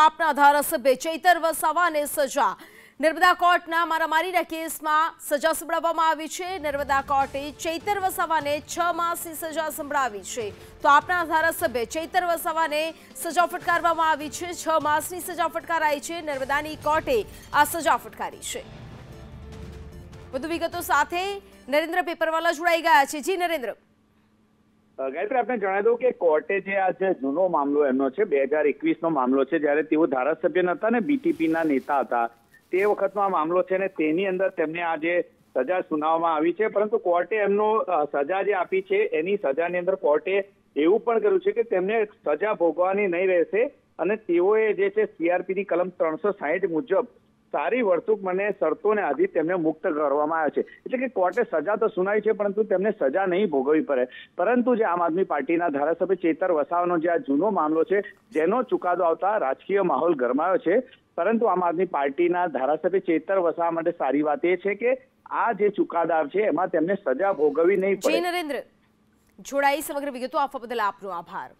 આપના ધારાસભ્ય ચૈતર વસાવાને સજા નર્મદા કોર્ટના મારામારીના કેસમાં સજા સંભળાવવામાં આવી છે નર્મદા કોર્ટે ચૈતર વસાવાને છ માસની સજા સંભળાવી છે તો આપના ધારાસભ્ય ચૈતર વસાવાને સજા ફટકારવામાં આવી છે છ માસની સજા ફટકારાઈ છે નર્મદાની કોર્ટે આ સજા ફટકારી છે વધુ વિગતો સાથે નરેન્દ્ર પેપરવાલા જોડાઈ ગયા છે જી નરેન્દ્ર ગાયત્રી આપણે જણાવી દઉં કે કોર્ટે જે આ જે જૂનો મામલો એમનો છે બે હજાર એકવીસનો મામલો છે જ્યારે તેઓ ધારાસભ્ય હતા ને બીટીપીના નેતા હતા તે વખતનો આ મામલો છે ને તેની અંદર તેમને આ જે સજા સુનાવવામાં આવી છે પરંતુ કોર્ટે એમનો સજા જે આપી છે એની સજાની અંદર કોર્ટે એવું પણ કર્યું છે કે તેમને સજા ભોગવાની નહીં રહેશે અને તેઓએ જે છે સીઆરપીની કલમ ત્રણસો સાહીઠ મુજબ સારી વર્તુક મને શરતોને આધી તેમને મુક્ત કરવામાં આવ્યા છે એટલે કે કોર્ટે સજા તો સુનાવી છે પરંતુ તેમને સજા નહીં ભોગવવી પડે પરંતુ જે આમ આદમી પાર્ટીના ધારાસભ્ય ચેતર વસાવાનો જે આ જૂનો મામલો છે જેનો ચુકાદો આવતા રાજકીય માહોલ ગરમાયો છે પરંતુ આમ આદમી પાર્ટીના ધારાસભ્ય ચેતર વસાવા માટે સારી વાત એ છે કે આ જે ચુકાદા છે એમાં તેમને સજા ભોગવવી નહીં પડે નરેન્દ્ર જોડાઈ સમગ્ર વિગતો આપવા બદલ આપનો આભાર